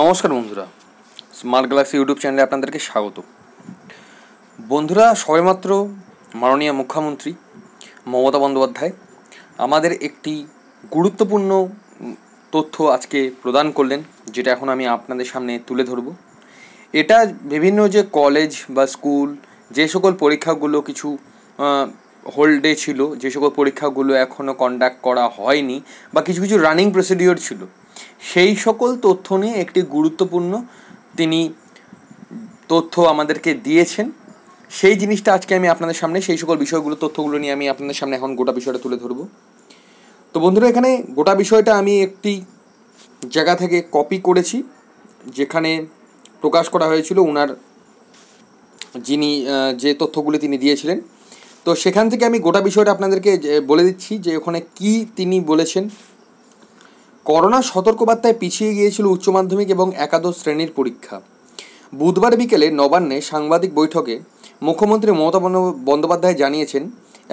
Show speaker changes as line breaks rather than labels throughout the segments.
নমস্কার বন্ধুরা smart Galaxy YouTube চ্যানেলে আপনাদেরকে স্বাগত বন্ধুরা সবেমাত্র মাননীয় মুখ্যমন্ত্রী মমতা বন্দ্যোপাধ্যায় আমাদের একটি গুরুত্বপূর্ণ তথ্য আজকে প্রদান করলেন যেটা এখন আমি আপনাদের সামনে তুলে ধরব এটা বিভিন্ন যে কলেজ বা স্কুল যে সকল পরীক্ষাগুলো কিছু হোল্ডে ছিল যে সকল পরীক্ষাগুলো এখনও কন্ডাক্ট করা হয়নি বা কিছু কিছু রানিং প্রসিডিওর ছিল সেই সকল তথ্য নিয়ে একটি গুরুত্বপূর্ণ তিনি তথ্য আমাদেরকে দিয়েছেন সেই জিনিসটা আজকে আমি আপনাদের সামনে সেই সকল বিষয়গুলো তথ্যগুলো নিয়ে আমি আপনাদের সামনে এখন গোটা বিষয়টা তুলে ধরব তো বন্ধুরা এখানে গোটা বিষয়টা আমি একটি জায়গা থেকে কপি করেছি যেখানে প্রকাশ করা হয়েছিল ওনার যিনি যে তথ্যগুলি তিনি দিয়েছিলেন তো সেখান থেকে আমি গোটা বিষয়টা আপনাদেরকে বলে দিচ্ছি যে ওখানে কি তিনি বলেছেন করোনা সতর্কবার্তায় পিছিয়ে গিয়েছিল উচ্চ মাধ্যমিক এবং একাদশ শ্রেণীর পরীক্ষা বুধবার বিকেলে নবান্নে সাংবাদিক বৈঠকে মুখ্যমন্ত্রী মমতা বন্দ্যোপাধ্যায় জানিয়েছেন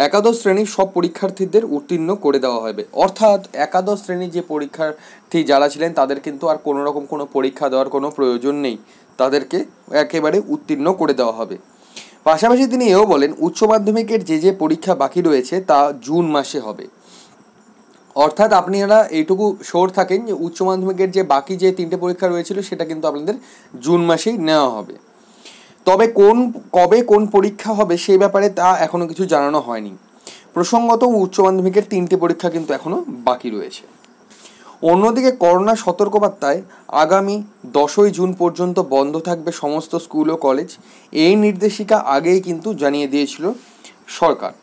একাদশ শ্রেণীর সব পরীক্ষার্থীদের উত্তীর্ণ করে দেওয়া হবে অর্থাৎ একাদশ শ্রেণীর যে পরীক্ষার্থী যারা ছিলেন তাদের কিন্তু আর কোনো রকম কোনো পরীক্ষা দেওয়ার কোনো প্রয়োজন নেই তাদেরকে একেবারে উত্তীর্ণ করে দেওয়া হবে পাশাপাশি তিনি এও বলেন উচ্চ মাধ্যমিকের যে যে পরীক্ষা বাকি রয়েছে তা জুন মাসে হবে অর্থাৎ আপনারা এইটুকু শোর থাকেন যে উচ্চ মাধ্যমিকের যে বাকি যে তিনটে পরীক্ষা রয়েছিল সেটা কিন্তু আপনাদের জুন মাসেই নেওয়া হবে তবে কোন কবে কোন পরীক্ষা হবে সেই ব্যাপারে তা এখনও কিছু জানানো হয়নি প্রসঙ্গত উচ্চ মাধ্যমিকের তিনটে পরীক্ষা কিন্তু এখনও বাকি রয়েছে অন্যদিকে করোনা সতর্কবার্তায় আগামী দশই জুন পর্যন্ত বন্ধ থাকবে সমস্ত স্কুল ও কলেজ এই নির্দেশিকা আগেই কিন্তু জানিয়ে দিয়েছিল সরকার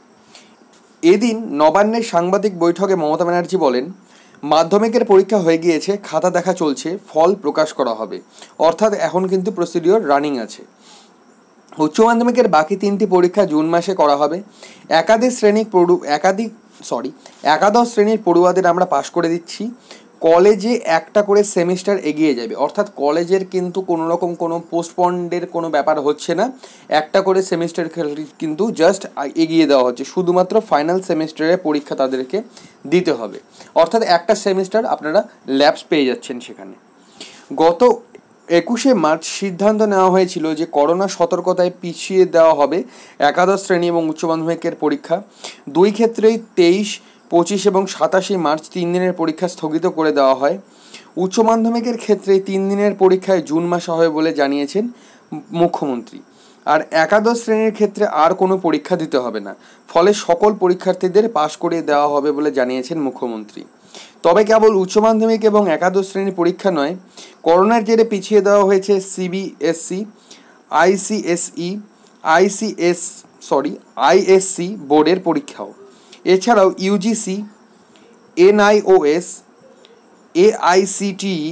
এদিন নবান্নের সাংবাদিক বৈঠকে মমতা ব্যানার্জি বলেন মাধ্যমিকের পরীক্ষা হয়ে গিয়েছে খাতা দেখা চলছে ফল প্রকাশ করা হবে অর্থাৎ এখন কিন্তু প্রসিডিওর রানিং আছে উচ্চ মাধ্যমিকের বাকি তিনটি পরীক্ষা জুন মাসে করা হবে একাধিক শ্রেণী পড়ু একাধিক সরি একাদশ শ্রেণীর পড়ুয়াদের আমরা পাশ করে দিচ্ছি কলেজে একটা করে সেমিস্টার এগিয়ে যাবে অর্থাৎ কলেজের কিন্তু কোনো রকম কোনো পোস্টপন্ডের কোনো ব্যাপার হচ্ছে না একটা করে সেমিস্টার কিন্তু জাস্ট এগিয়ে দেওয়া হচ্ছে শুধুমাত্র ফাইনাল সেমিস্টারের পরীক্ষা তাদেরকে দিতে হবে অর্থাৎ একটা সেমিস্টার আপনারা ল্যাবস পেয়ে যাচ্ছেন সেখানে গত একুশে মার্চ সিদ্ধান্ত নেওয়া হয়েছিল যে করোনা সতর্কতায় পিছিয়ে দেওয়া হবে একাদশ শ্রেণী এবং উচ্চ মাধ্যমিকের পরীক্ষা দুই ক্ষেত্রেই তেইশ পঁচিশ এবং সাতাশে মার্চ তিন দিনের পরীক্ষা স্থগিত করে দেওয়া হয় উচ্চ মাধ্যমিকের ক্ষেত্রে তিন দিনের পরীক্ষায় জুন মাসে হবে বলে জানিয়েছেন মুখ্যমন্ত্রী আর একাদশ শ্রেণীর ক্ষেত্রে আর কোনো পরীক্ষা দিতে হবে না ফলে সকল পরীক্ষার্থীদের পাশ করিয়ে দেওয়া হবে বলে জানিয়েছেন মুখ্যমন্ত্রী তবে কেবল উচ্চ মাধ্যমিক এবং একাদশ শ্রেণীর পরীক্ষা নয় করোনার জেরে পিছিয়ে দেওয়া হয়েছে CBSE ICSE ICS sorry ISC বোর্ডের পরীক্ষাও এছাড়াও ইউজিসি এনআইওএস এআইসিটিই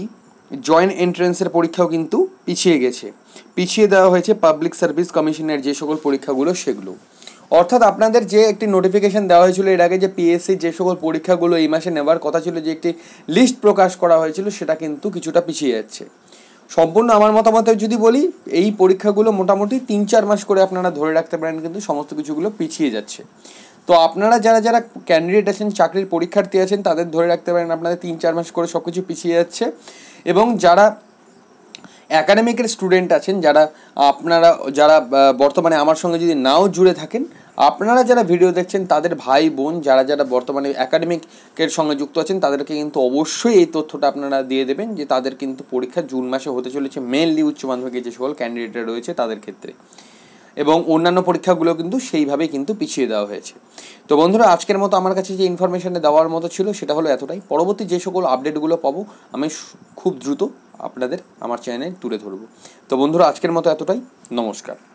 জয়েন্ট এন্ট্রেন্সের পরীক্ষাও কিন্তু পিছিয়ে গেছে পিছিয়ে দেওয়া হয়েছে পাবলিক সার্ভিস কমিশনের যে সকল পরীক্ষাগুলো সেগুলো অর্থাৎ আপনাদের যে একটি নোটিফিকেশান দেওয়া হয়েছিল এর আগে যে পিএসসির যে সকল পরীক্ষাগুলো এই মাসে নেওয়ার কথা ছিল যে একটি লিস্ট প্রকাশ করা হয়েছিল সেটা কিন্তু কিছুটা পিছিয়ে যাচ্ছে সম্পূর্ণ আমার মতামতে যদি বলি এই পরীক্ষাগুলো মোটামুটি তিন চার মাস করে আপনারা ধরে রাখতে পারেন কিন্তু সমস্ত কিছুগুলো পিছিয়ে যাচ্ছে তো আপনারা যারা যারা ক্যান্ডিডেট আছেন চাকরির পরীক্ষার্থী আছেন তাদের ধরে রাখতে পারেন আপনাদের তিন চার মাস করে সব কিছু পিছিয়ে যাচ্ছে এবং যারা অ্যাকাডেমিকের স্টুডেন্ট আছেন যারা আপনারা যারা বর্তমানে আমার সঙ্গে যদি নাও জুড়ে থাকেন আপনারা যারা ভিডিও দেখছেন তাদের ভাই বোন যারা যারা বর্তমানে অ্যাকাডেমিকের সঙ্গে যুক্ত আছেন তাদেরকে কিন্তু অবশ্যই এই তথ্যটা আপনারা দিয়ে দেবেন যে তাদের কিন্তু পরীক্ষা জুন মাসে হতে চলেছে মেনলি উচ্চ মাধ্যমিকের যে সকল ক্যান্ডিডেটরা রয়েছে তাদের ক্ষেত্রে এবং অন্যান্য পরীক্ষাগুলো কিন্তু সেইভাবে কিন্তু পিছিয়ে দেওয়া হয়েছে তো বন্ধুরা আজকের মতো আমার কাছে যে ইনফরমেশানে দেওয়ার মতো ছিল সেটা হলো এতটাই পরবর্তী যে সকল আপডেটগুলো পাবো আমি খুব দ্রুত আপনাদের আমার চ্যানেলে তুলে ধরব তো বন্ধুরা আজকের মতো এতটাই নমস্কার